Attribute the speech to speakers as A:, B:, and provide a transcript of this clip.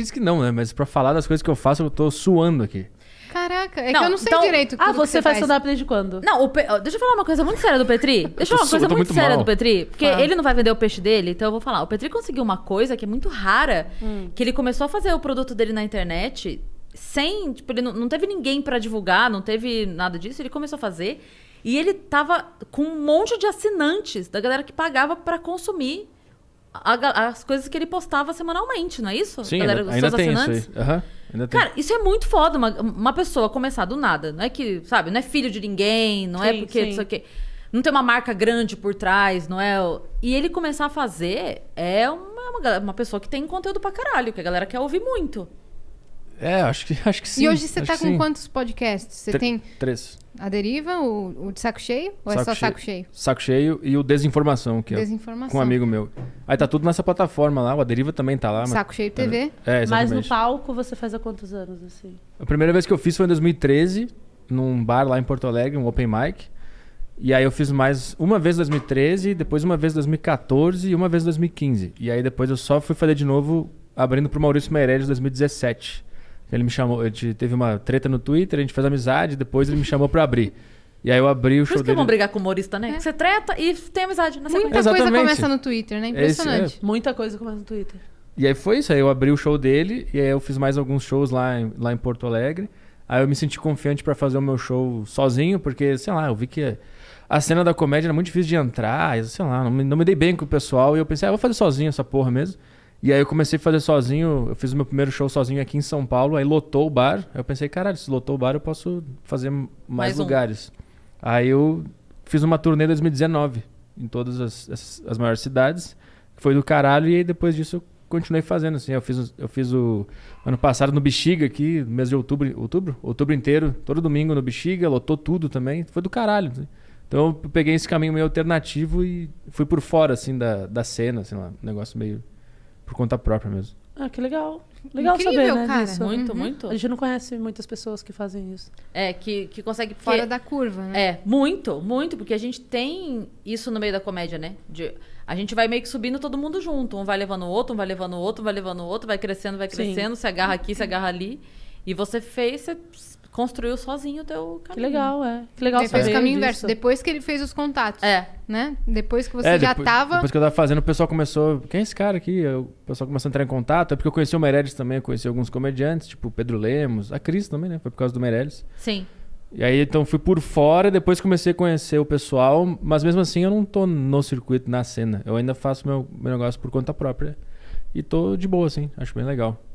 A: diz que não, né? Mas pra falar das coisas que eu faço, eu tô suando aqui. Caraca,
B: é que eu não sei então- direito. Ah, tudo que você faz stand-up desde quando? Não, o Pe- deixa eu falar uma coisa muito séria do Petri. Deixa eu falar uma coisa muito, séria mal. do Petri. Porque ele não vai vender o peixe dele, então eu vou falar. O Petri conseguiu uma coisa que é muito rara, hum. que ele começou a fazer o produto dele na internet sem... Tipo, ele não, não teve ninguém pra divulgar, não teve nada disso. Ele começou a fazer e ele tava com um monte de assinantes, da galera que pagava pra consumir a, as coisas que ele postava semanalmente, não é isso? Sim, Galera, ainda, ainda tem isso
A: uhum, ainda Cara,
B: isso é muito foda, uma, uma pessoa começar do nada. Não é que, sabe, não é filho de ninguém, não é sim, é porque não Não tem uma marca grande por trás, não é? E ele começar a fazer é uma, uma, uma pessoa que tem conteúdo pra caralho, que a galera quer
A: ouvir muito. É, acho que, acho que sim. E hoje você está com sim. quantos podcasts? Você Tr tem. Três. A deriva, o, o de saco cheio? Ou é saco é só cheio. saco cheio? Saco cheio e o Desinformação, que é Desinformação. é com um amigo meu. Aí tá tudo nessa plataforma lá, o A Deriva também tá lá. Saco mas... cheio TV. É, exatamente. Mas no
B: palco você faz há quantos anos, assim?
A: A primeira vez que eu fiz foi em 2013, num bar lá em Porto Alegre, um open mic. E aí eu fiz mais uma vez em 2013, depois uma vez em 2014 e uma vez em 2015. E aí depois eu só fui fazer de novo abrindo pro Maurício Meirelles em 2017. Ele me chamou, gente, teve uma treta no Twitter, a gente fez amizade, depois ele me chamou pra abrir. E aí eu abri o Por show Por que dele. vamos
B: brigar com humorista, né? É. Você treta e tem amizade. Na Muita coisa começa no Twitter, né? Impressionante. Esse, é. Muita coisa começa no Twitter.
A: E aí foi isso, aí eu abri o show dele e aí eu fiz mais alguns shows lá em, lá em Porto Alegre. Aí eu me senti confiante para fazer o meu show sozinho, porque, sei lá, eu vi que a cena da comédia era muito difícil de entrar, sei lá, não me, não me dei bem com o pessoal e eu pensei, ah, eu vou fazer sozinho essa porra mesmo. E aí eu comecei a fazer sozinho, eu fiz o meu primeiro show sozinho aqui em São Paulo, aí lotou o bar. Aí eu pensei, caralho, se lotou o bar eu posso fazer mais, mais lugares. Um. Aí eu fiz uma turnê em 2019 em todas as, as, as, maiores cidades, foi do caralho e aí depois disso eu continuei fazendo assim. Eu fiz eu fiz o ano passado no Bexiga aqui, mês de outubro, outubro, outubro inteiro, todo domingo no Bexiga, lotou tudo também, foi do caralho. Assim. Então eu peguei esse caminho meio alternativo e fui por fora assim da, da cena, assim, lá, um negócio meio por conta própria mesmo.
B: Ah, que legal. Legal Incrível, saber, né? Cara. Disso. Muito, uhum. muito. A gente não conhece muitas pessoas que fazem isso. É, que, que consegue... Fora da curva, né? É, muito, muito. Porque a gente tem isso no meio da comédia, né? De... A gente vai meio que subindo todo mundo junto. Um vai levando o outro, um vai levando o outro, um vai levando o outro, vai crescendo, vai crescendo, Sim. se agarra aqui, se agarra ali. E você fez, você construiu sozinho o teu caminho. Que legal, é. Que legal você fez o caminho disso. inverso, depois que ele fez os contatos. É. Né? Depois que você é, já depois, tava... Depois que
A: eu tava fazendo, o pessoal começou... Quem é esse cara aqui? O pessoal começou a entrar em contato. É porque eu conheci o Meirelles também, eu conheci alguns comediantes, tipo Pedro Lemos, a Cris também, né? Foi por causa do Meirelles. Sim. E aí, então, fui por fora, depois comecei a conhecer o pessoal, mas mesmo assim eu não tô no circuito, na cena. Eu ainda faço meu, meu negócio por conta própria. E tô de boa, assim, acho bem legal.